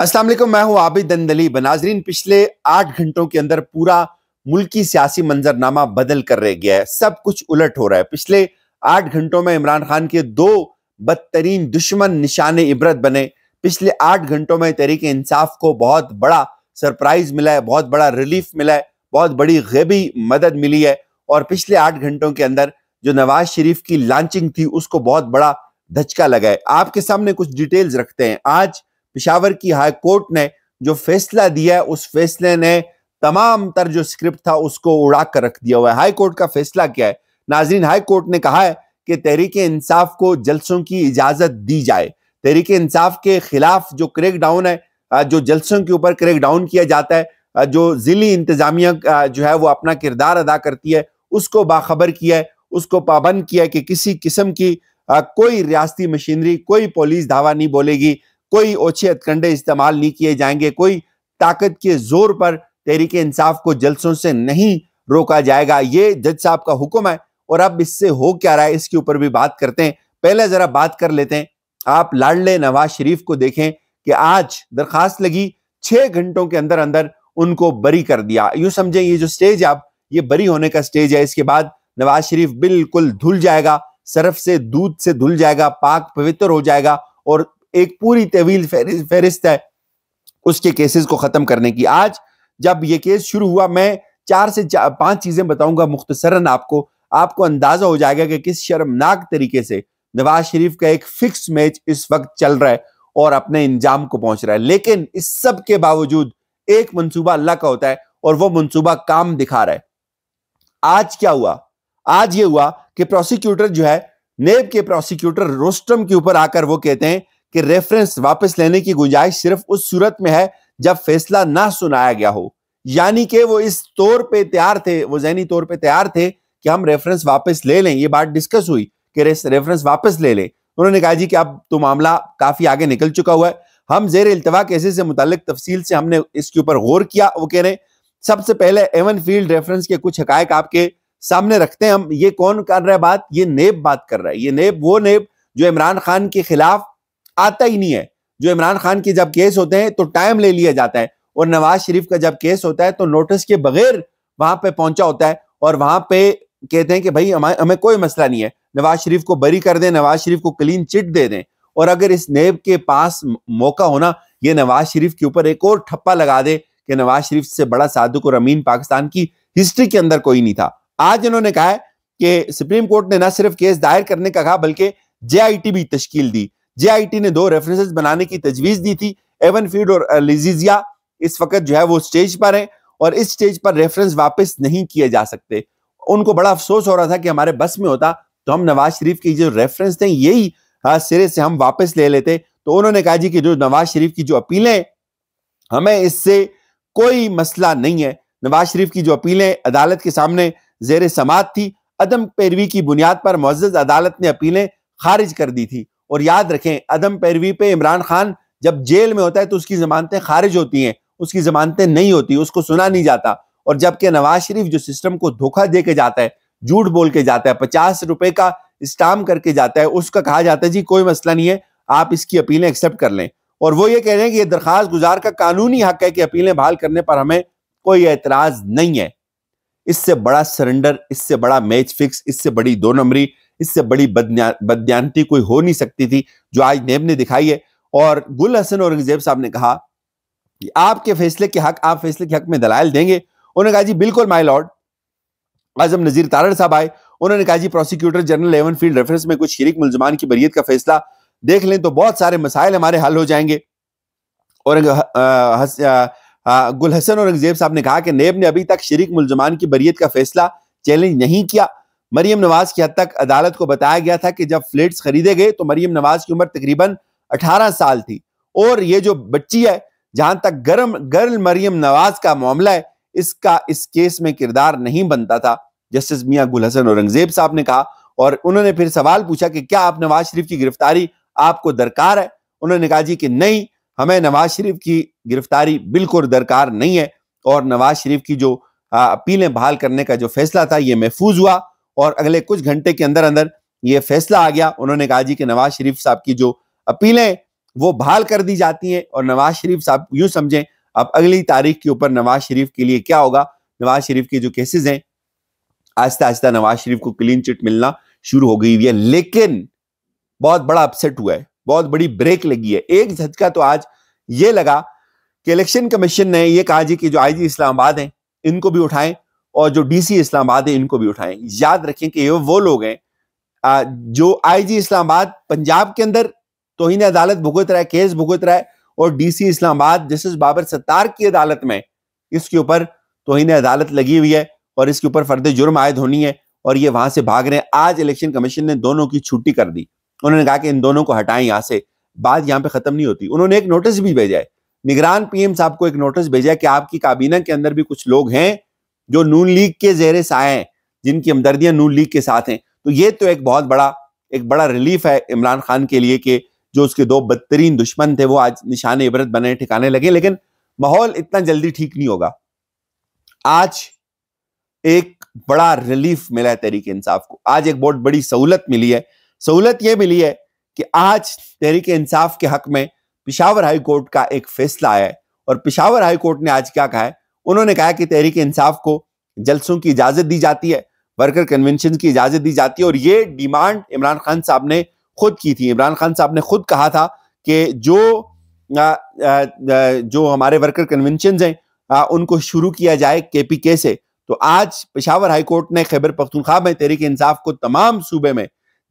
असलम मैं हूं आबिद दंदली बनाजरीन पिछले आठ घंटों के अंदर पूरा मुल्की सियासी मंजरनामा बदल कर रह गया है सब कुछ उलट हो रहा है पिछले आठ घंटों में इमरान खान के दो बदतरीन दुश्मन निशान इबरत बने पिछले आठ घंटों में तहरीक इंसाफ को बहुत बड़ा सरप्राइज मिला है बहुत बड़ा रिलीफ मिला है बहुत बड़ी गैबी मदद मिली है और पिछले आठ घंटों के अंदर जो नवाज शरीफ की लॉन्चिंग थी उसको बहुत बड़ा धचका लगा है आपके सामने कुछ डिटेल्स रखते हैं आज पिशावर की हाई कोर्ट ने जो फैसला दिया है उस फैसले ने तमाम तर जो स्क्रिप्ट था उसको उड़ा कर रख दिया हुआ है हाई कोर्ट का फैसला क्या है नाजरीन हाई कोर्ट ने कहा है कि तहरीक इंसाफ को जलसों की इजाजत दी जाए तहरीक इंसाफ के खिलाफ जो क्रेक डाउन है जो जलसों के ऊपर क्रेक डाउन किया जाता है जो जिली इंतजामिया जो है वो अपना किरदार अदा करती है उसको बाखबर किया है उसको पाबंद किया है कि किसी किस्म की कोई रियाती मशीनरी कोई पुलिस धावा नहीं बोलेगी कोई ओछे हथकंडे इस्तेमाल नहीं किए जाएंगे कोई ताकत के जोर पर तहरीक इंसाफ को जलसों से नहीं रोका जाएगा ये जज साहब का हुक्म है और अब इससे हो क्या रहा है इसके ऊपर भी बात करते हैं पहले ज़रा बात कर लेते हैं आप लाडले नवाज शरीफ को देखें कि आज दरखास्त लगी छह घंटों के अंदर अंदर उनको बरी कर दिया यूं समझे ये जो स्टेज आप ये बरी होने का स्टेज है इसके बाद नवाज शरीफ बिल्कुल धुल जाएगा सरफ से दूध से धुल जाएगा पाक पवित्र हो जाएगा और एक पूरी तवील फहरिस्त है उसके केसेस को ख़त्म करने की आज जब ये केस शुरू हुआ मैं चार से चार पांच चीज़ें बताऊंगा मुख्तसरन आपको आपको अंदाज़ा हो जाएगा कि किस शर्मनाक तरीके से नवाज शरीफ का एक फिक्स मैच इस वक्त चल रहा है और अपने इंजाम को पहुंच रहा है लेकिन इस सब के बावजूद एक मंसूबा अल्लाह का होता है और वो मंसूबा काम दिखा रहा है आज क्या हुआ आज ये हुआ कि प्रोसिक्यूटर जो है नेब के प्रोसिक्यूटर रोस्टम के ऊपर आकर वो कहते हैं कि रेफरेंस वापस लेने की गुंजाइश सिर्फ उस सूरत में है जब फैसला ना सुनाया गया हो यानी कि वो इस तौर पे तैयार थे वो जहनी तौर पे तैयार थे कि हम रेफरेंस वापस ले लें ये बात डिस्कस हुई कि रेफरेंस वापस ले लें उन्होंने कहा जी कि अब तो मामला काफ़ी आगे निकल चुका हुआ है हम जेर अल्तवा कैसे से मुतल तफसील से हमने इसके ऊपर गौर किया वो कह रहे सबसे पहले एवन फील्ड रेफरेंस के कुछ हकायक आपके सामने रखते हैं हम ये कौन कर रहा है बात ये नेब बात कर रहा है ये नेब वो नेब जो इमरान खान के खिलाफ आता ही नहीं है जो इमरान खान के जब केस होते हैं तो टाइम ले लिया जाता है और नवाज शरीफ का जब केस होता है तो नोटिस के बगैर वहां पे पहुंचा होता है और वहां पे कहते हैं कि भाई हमें कोई मसला नहीं है नवाज शरीफ को बरी कर दें नवाज शरीफ को क्लीन चिट दे दें और अगर इस नेब के पास मौका होना ये नवाज शरीफ के ऊपर एक और ठप्पा लगा दे कि नवाज शरीफ से बड़ा साधुक और अमीन पाकिस्तान की हिस्ट्री के अंदर कोई नहीं था आज इन्होंने कहा है कि सुप्रीम कोर्ट ने न सिर्फ केस दायर करने का कहा बल्कि जे भी तश्कील दी जे ने दो रेफरेंस बनाने की तजवीज दी थी एवन फीड और लिजीजिया इस वक्त जो है वो स्टेज पर है और इस स्टेज पर रेफरेंस वापस नहीं किए जा सकते उनको बड़ा अफसोस हो रहा था कि हमारे बस में होता तो हम नवाज शरीफ की जो रेफरेंस थे यही सिरे से हम वापस ले लेते तो उन्होंने कहा जी कि जो नवाज शरीफ की जो अपीलें हमें इससे कोई मसला नहीं है नवाज शरीफ की जो अपीलें अदालत के सामने जेर समात थी अदम पैरवी की बुनियाद पर मुआज अदालत ने अपीलें खारिज कर दी थी और याद रखें अदम पैरवी पे इमरान खान जब जेल में होता है तो उसकी जमानतें खारिज होती हैं उसकी जमानतें नहीं होती उसको सुना नहीं जाता और जबकि नवाज शरीफ जो सिस्टम को धोखा दे के जाता है झूठ बोल के जाता है पचास रुपए का स्टाम करके जाता है उसका कहा जाता है जी कोई मसला नहीं है आप इसकी अपीलें एक्सेप्ट कर लें और वो ये कह रहे हैं कि ये दरखास्त गुजार का कानूनी हक है कि अपीलें बहाल करने पर हमें कोई एतराज नहीं है इससे बड़ा सरेंडर इससे बड़ा मैच फिक्स इससे बड़ी दो नंबरी इससे बड़ी बदयांती कोई हो नहीं सकती थी जो आज नेब ने दिखाई है और गुल हसन औरंगजेब साहब ने कहा कि आपके फैसले के हक आप फैसले के हक में दलाल देंगे उन्होंने कहा जी बिल्कुल माई लॉर्ड आजम नजीर तारण साहब आए उन्होंने कहा जी prosecutor general Avenfield reference में कुछ शरीक मुलजमान की बरीत का फैसला देख लें तो बहुत सारे मसाइल हमारे हल हो जाएंगे और गुल हसन औरंगजेब साहब ने कहा कि नेब ने अभी तक शरीक मुलजमान की बरीत का फैसला चैलेंज नहीं किया मरीम नवाज की हद तक अदालत को बताया गया था कि जब फ्लेट्स खरीदे गए तो मरियम नवाज की उम्र तकरीबन 18 साल थी और ये जो बच्ची है जहां तक गर्म गर्ल मरीम नवाज का मामला है इसका इस केस में किरदार नहीं बनता था जस्टिस मियाँ गुल हसन औरंगजेब साहब ने कहा और उन्होंने फिर सवाल पूछा कि क्या आप नवाज शरीफ की गिरफ्तारी आपको दरकार है उन्होंने कहा जी कि नहीं हमें नवाज शरीफ की गिरफ्तारी बिल्कुल दरकार नहीं है और नवाज शरीफ की जो अपीलें बहाल करने का जो फैसला था ये महफूज हुआ और अगले कुछ घंटे के अंदर अंदर ये फैसला आ गया उन्होंने कहा जी कि नवाज शरीफ साहब की जो अपीलें वो बहाल कर दी जाती हैं और नवाज शरीफ साहब यूं समझें अब अगली तारीख के ऊपर नवाज शरीफ के लिए क्या होगा नवाज शरीफ के जो केसेस हैं आहिस्ता आहिस्ता नवाज शरीफ को क्लीन चिट मिलना शुरू हो गई है लेकिन बहुत बड़ा अपसेट हुआ है बहुत बड़ी ब्रेक लगी है एक झटका तो आज ये लगा कि इलेक्शन कमीशन ने यह कहा जी कि जो आईजी इस्लामाबाद हैं इनको भी उठाएं और जो डीसी इस्लामाबाद है इनको भी उठाएं याद रखें कि ये वो लोग हैं जो आईजी इस्लामाबाद पंजाब के अंदर तोहन अदालत भुगत रहा है केस भुगत रहा है और डीसी इस्लामाबाद जस्टिस बाबर सत्तार की अदालत में इसके ऊपर तोहन अदालत लगी हुई है और इसके ऊपर फर्द जुर्म आयद होनी है और ये वहां से भाग रहे हैं आज इलेक्शन कमीशन ने दोनों की छुट्टी कर दी उन्होंने कहा कि इन दोनों को हटाएं यहां से बात यहां पे खत्म नहीं होती उन्होंने एक नोटिस भी भेजा है निगरान पीएम साहब को एक नोटिस भेजा है कि आपकी काबीना के अंदर भी कुछ लोग हैं जो नून लीग के जेरे साए हैं जिनकी हमदर्दियां नून लीग के साथ हैं तो ये तो एक बहुत बड़ा एक बड़ा रिलीफ है इमरान खान के लिए कि जो उसके दो बदतरीन दुश्मन थे वो आज निशान इबरत बने ठिकाने लगे लेकिन माहौल इतना जल्दी ठीक नहीं होगा आज एक बड़ा रिलीफ मिला है तहरीक इंसाफ को आज एक बहुत बड़ी सहूलत मिली है सहूलत यह मिली है कि आज तहरीक इंसाफ के हक में पिशावर हाई कोर्ट का एक फैसला आया है और पिशावर हाई कोर्ट ने आज क्या कहा है उन्होंने कहा कि तहरीक इंसाफ को जलसों की इजाजत दी जाती है वर्कर कन्वेंशन की इजाजत दी जाती है और ये डिमांड इमरान खान साहब ने खुद की थी इमरान खान साहब ने खुद कहा था कि जो आ, आ, आ, जो हमारे वर्कर कन्वेंशन हैं उनको शुरू किया जाए केपीके से तो आज पिशावर हाईकोर्ट ने खैबर पख्तूनख्वा में तहरीक इंसाफ को तमाम सूबे में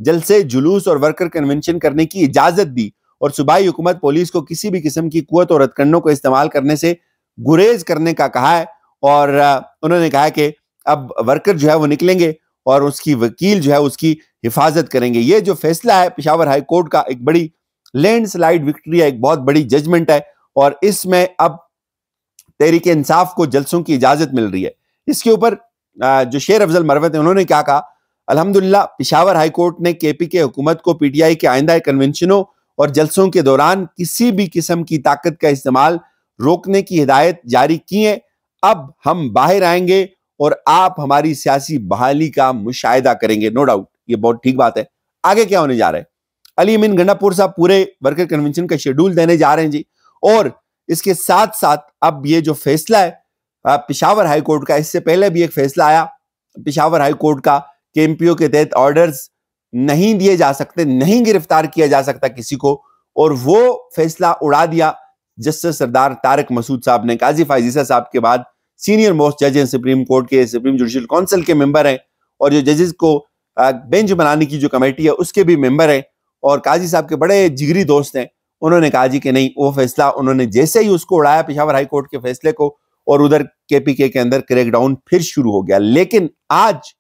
जलसे जुलूस और वर्कर कन्वेंशन करने की इजाजत दी और सूबाई हुकूमत पुलिस को किसी भी किस्म की कुत और हथकंडों को इस्तेमाल करने से गुरेज करने का कहा है और उन्होंने कहा कि अब वर्कर जो है वो निकलेंगे और उसकी वकील जो है उसकी हिफाजत करेंगे ये जो फैसला है पिशावर हाई कोर्ट का एक बड़ी लैंड स्लाइड विक्ट्री है एक बहुत बड़ी जजमेंट है और इसमें अब तहरीक इंसाफ को जलसों की इजाजत मिल रही है इसके ऊपर जो शेर अफजल मरवत है उन्होंने क्या कहा अलहमदुल्ला पिशावर हाई कोर्ट ने के पी के हुकूमत को पी टी आई के आइंदा कन्वेंशनों और जलसों के दौरान किसी भी किस्म की ताकत का इस्तेमाल रोकने की हिदायत जारी की है अब हम बाहर आएंगे और आप हमारी सियासी बहाली का मुशाहिदा करेंगे नो डाउट ये बहुत ठीक बात है आगे क्या होने जा रहे हैं अली अमीन गंडापुर साहब पूरे वर्कर कन्वेंशन का शेड्यूल देने जा रहे हैं जी और इसके साथ साथ अब ये जो फैसला है पिशावर हाई कोर्ट का इससे पहले भी एक फैसला आया पिशावर हाई कोर्ट का के एमपीओ के तहत ऑर्डर्स नहीं दिए जा सकते नहीं गिरफ्तार किया जा सकता किसी को और वो फैसला उड़ा दिया जस्टिस सरदार तारक मसूद साहब ने काजी फाइजीसा साहब के बाद सीनियर मोस्ट जज हैं सुप्रीम कोर्ट के सुप्रीम जुडिशल काउंसिल के मेंबर हैं और जो जजेस को बेंच बनाने की जो कमेटी है उसके भी मेंबर हैं और काजी साहब के बड़े जिगरी दोस्त हैं उन्होंने कहा जी कि नहीं वो फैसला उन्होंने जैसे ही उसको उड़ाया पिशावर हाई कोर्ट के फैसले को और उधर केपीके के अंदर क्रैकडाउन फिर शुरू हो गया लेकिन आज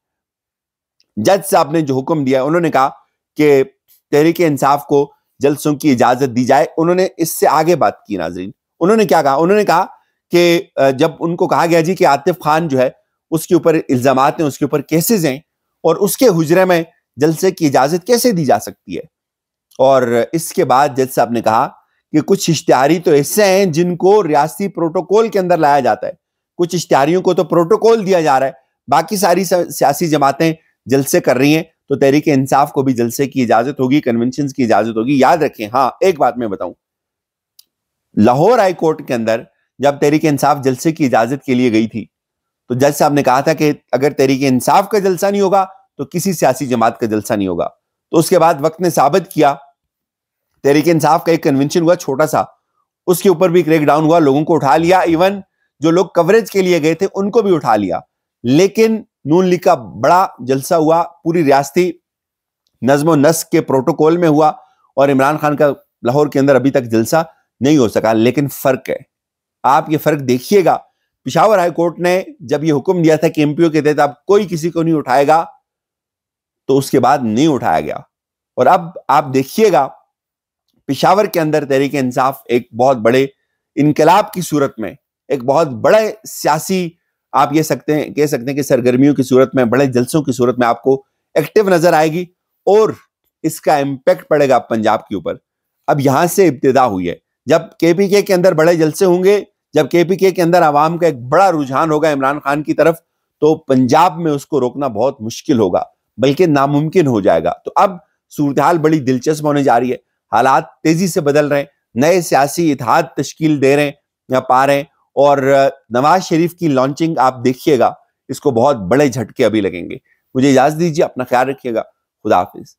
जज साहब ने जो हुक्म दिया उन्होंने कहा कि तहरीक इंसाफ को जलसों की इजाजत दी जाए उन्होंने इससे आगे बात की नाजरीन उन्होंने क्या कहा उन्होंने कहा कि जब उनको कहा गया जी कि आतिफ खान जो है उसके ऊपर इल्जाम हैं उसके ऊपर केसेज हैं और उसके हुजरे में जलसे की इजाजत कैसे दी जा सकती है और इसके बाद जज साहब ने कहा कि कुछ इश्तहारी तो ऐसे हैं जिनको रियासी प्रोटोकॉल के अंदर लाया जाता है कुछ इश्तहारियों को तो प्रोटोकॉल दिया जा रहा है बाकी सारी सियासी जमातें जलसे कर रही हैं तो तहरीक इंसाफ को भी जलसे की इजाजत होगी कन्वेंशन की इजाजत होगी याद रखें हाँ एक बात मैं बताऊं लाहौर हाई कोर्ट के अंदर जब तहरीक इंसाफ जलसे की इजाजत के लिए गई थी तो जज साहब ने कहा था कि अगर तहरीक इंसाफ का जलसा नहीं होगा तो किसी सियासी जमात का जलसा नहीं होगा तो उसके बाद वक्त ने साबित किया तहरीक इंसाफ का एक कन्वेंशन हुआ छोटा सा उसके ऊपर भी क्रेक डाउन हुआ लोगों को उठा लिया इवन जो लोग कवरेज के लिए गए थे उनको भी उठा लिया लेकिन नून लीग का बड़ा जलसा हुआ पूरी रियासती नज्म नस्क के प्रोटोकॉल में हुआ और इमरान खान का लाहौर के अंदर अभी तक जलसा नहीं हो सका लेकिन फर्क है आप ये फर्क देखिएगा पिशावर हाई कोर्ट ने जब ये हुक्म दिया था कि एमपीओ के तहत आप कोई किसी को नहीं उठाएगा तो उसके बाद नहीं उठाया गया और अब आप देखिएगा पिशावर के अंदर तहरीक इंसाफ एक बहुत बड़े इनकलाब की सूरत में एक बहुत बड़े सियासी आप ये सकते हैं कह सकते हैं कि सरगर्मियों की सूरत में बड़े जलसों की सूरत में आपको एक्टिव नजर आएगी और इसका इम्पैक्ट पड़ेगा पंजाब के ऊपर अब यहां से इब्तदा हुई है जब पी के अंदर बड़े जलसे होंगे जब के के अंदर आवाम का एक बड़ा रुझान होगा इमरान खान की तरफ तो पंजाब में उसको रोकना बहुत मुश्किल होगा बल्कि नामुमकिन हो जाएगा तो अब सूरत हाल बड़ी दिलचस्प होने जा रही है हालात तेजी से बदल रहे हैं नए सियासी इतिहाद तश्कील दे रहे हैं या पा रहे हैं और नवाज शरीफ की लॉन्चिंग आप देखिएगा इसको बहुत बड़े झटके अभी लगेंगे मुझे इजाज़त दीजिए अपना ख्याल रखिएगा खुदा हाफिज़